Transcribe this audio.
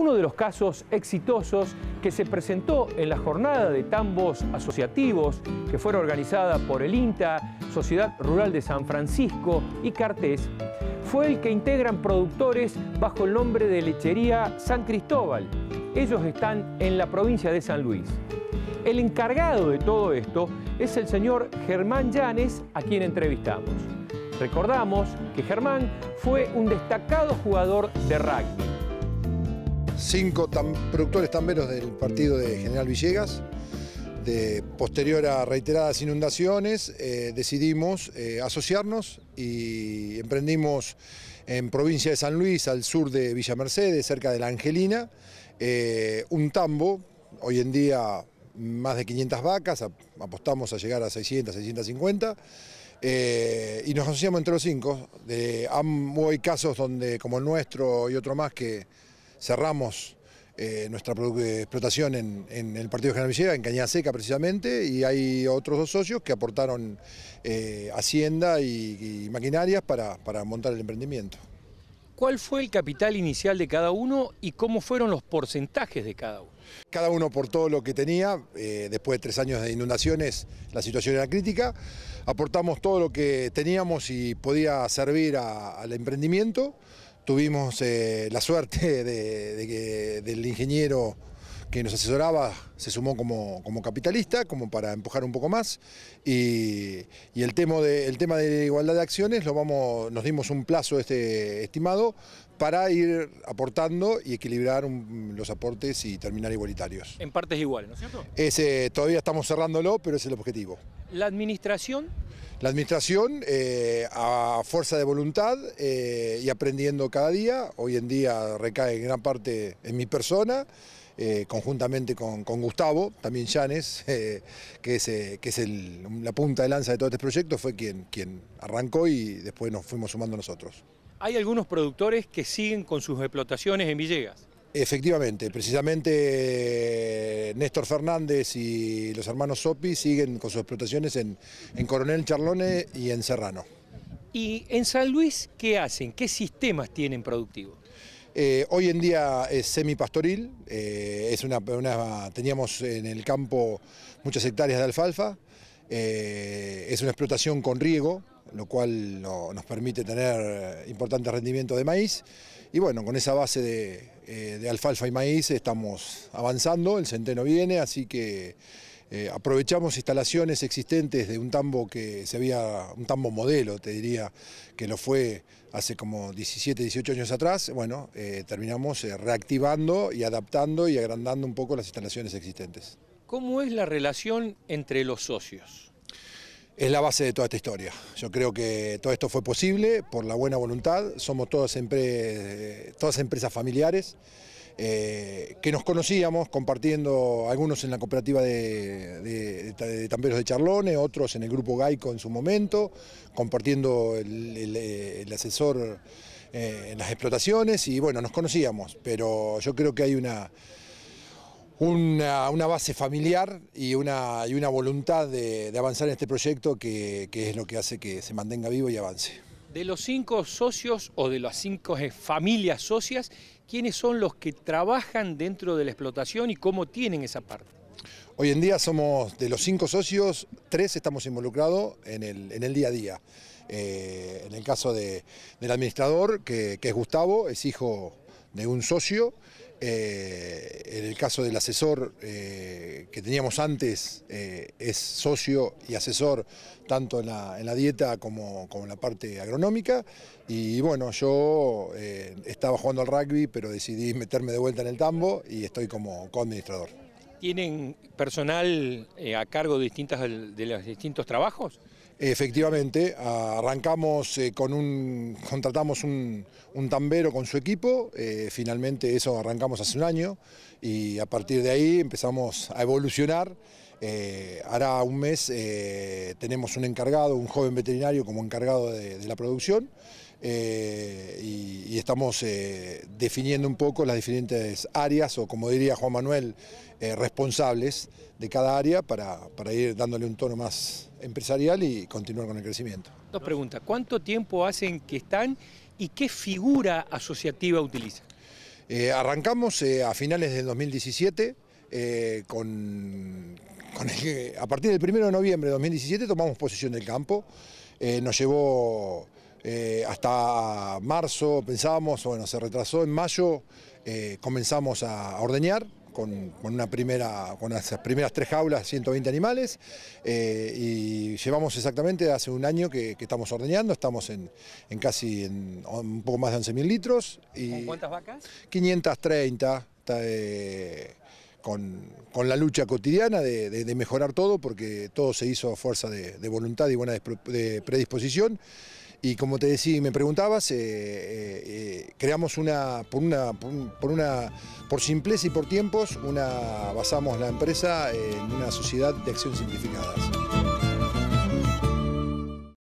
Uno de los casos exitosos que se presentó en la jornada de tambos asociativos que fue organizada por el INTA, Sociedad Rural de San Francisco y Cartés fue el que integran productores bajo el nombre de Lechería San Cristóbal. Ellos están en la provincia de San Luis. El encargado de todo esto es el señor Germán Llanes, a quien entrevistamos. Recordamos que Germán fue un destacado jugador de rugby cinco productores tamberos del partido de General Villegas. De, posterior a reiteradas inundaciones, eh, decidimos eh, asociarnos y emprendimos en provincia de San Luis, al sur de Villa Mercedes, cerca de La Angelina, eh, un tambo, hoy en día más de 500 vacas, apostamos a llegar a 600, 650, y nos asociamos entre los cinco. De, hay casos donde, como el nuestro y otro más, que cerramos eh, nuestra eh, explotación en, el partido de General Villera, en Cañada Seca precisamente, y hay otros dos socios que aportaron eh, hacienda y, maquinarias para, montar el emprendimiento. ¿Cuál fue el capital inicial de cada uno y cómo fueron los porcentajes de cada uno? Cada uno por todo lo que tenía, después de tres años de inundaciones la situación era crítica, aportamos todo lo que teníamos y podía servir al emprendimiento. Tuvimos eh, la suerte de, que el ingeniero que nos asesoraba se sumó como, como, capitalista, como para empujar un poco más. Y, el, tema de, tema de igualdad de acciones lo vamos, nos dimos un plazo este estimado para ir aportando y equilibrar los aportes y terminar igualitarios. En partes iguales, ¿no es cierto? Ese, todavía estamos cerrándolo, pero es el objetivo. La administración la administración, eh, a fuerza de voluntad eh, y aprendiendo cada día, hoy en día recae en gran parte en mi persona, eh, conjuntamente con, Gustavo, también Llanes, que es, la punta de lanza de todo este proyecto, fue quien arrancó y después nos fuimos sumando nosotros. Hay algunos productores que siguen con sus explotaciones en Villegas. Efectivamente, precisamente eh, Néstor Fernández y los hermanos Sopi siguen con sus explotaciones en, Coronel Charlone y en Serrano. ¿Y en San Luis qué hacen? ¿Qué sistemas tienen productivos? Eh, hoy en día es semipastoril, eh, es una, teníamos en el campo muchas hectáreas de alfalfa, eh, es una explotación con riego, lo cual nos permite tener eh, importantes rendimientos de maíz. Y bueno, con esa base eh, de, alfalfa y maíz estamos avanzando, el centeno viene, así que eh, aprovechamos instalaciones existentes de un tambo que se había, un tambo modelo, te diría, que lo fue hace como 17, 18 años atrás. Bueno, terminamos reactivando y adaptando y agrandando un poco las instalaciones existentes. ¿Cómo es la relación entre los socios? es la base de toda esta historia. Yo creo que todo esto fue posible por la buena voluntad, somos todas, todas empresas familiares. Eh, que nos conocíamos compartiendo algunos en la cooperativa de, tamperos de, Charlone, Charlones, otros en el grupo Gaico en su momento, compartiendo el, asesor eh, en las explotaciones y bueno, nos conocíamos, pero yo creo que hay una una, base familiar y una, y una voluntad de, avanzar en este proyecto que, es lo que hace que se mantenga vivo y avance. De los cinco socios o de las cinco eh, familias socias, ¿quiénes son los que trabajan dentro de la explotación y cómo tienen esa parte? Hoy en día somos, de los cinco socios, tres estamos involucrados en el, en el día a día. Eh, en el caso del administrador, que es Gustavo, es hijo de un socio, eh, en el caso del asesor eh, que teníamos antes, eh, es socio y asesor tanto en la, dieta como, en la parte agronómica. Y bueno, yo estaba jugando al rugby, pero decidí meterme de vuelta en el tambo y estoy como coadministrador. ¿Tienen personal a cargo de, distintas, de los distintos trabajos? Efectivamente, arrancamos eh, con un, contratamos un, un, tambero con su equipo, eh, finalmente eso arrancamos hace un año y a partir de ahí empezamos a evolucionar. ahora eh, hará un mes tenemos un encargado, un joven veterinario como encargado de la producción eh, y, estamos eh, definiendo un poco las diferentes áreas o como diría Juan Manuel, eh, responsables de cada área para, para, ir dándole un tono más empresarial y continuar con el crecimiento. Dos preguntas, ¿cuánto tiempo hacen que están y qué figura asociativa utilizan? arrancamos a finales del 2017 con, a partir del 1 de noviembre de 2017 tomamos posesión del campo, nos llevó eh, hasta marzo pensábamos, bueno, se retrasó, en mayo eh, comenzamos a, ordeñar, con, con, una primera, con las primeras tres jaulas, 120 animales, eh, y llevamos exactamente hace un año que, estamos ordeñando, estamos en, casi en, un poco más de 11.000 litros. Y ¿Con cuántas vacas? 530, con, la lucha cotidiana de, mejorar todo, porque todo se hizo a fuerza de voluntad y buena predisposición. Y como te decía, y me preguntabas, eh, eh, eh, creamos una por, una, por una, por simpleza y por tiempos, una, basamos la empresa en una sociedad de acciones simplificadas.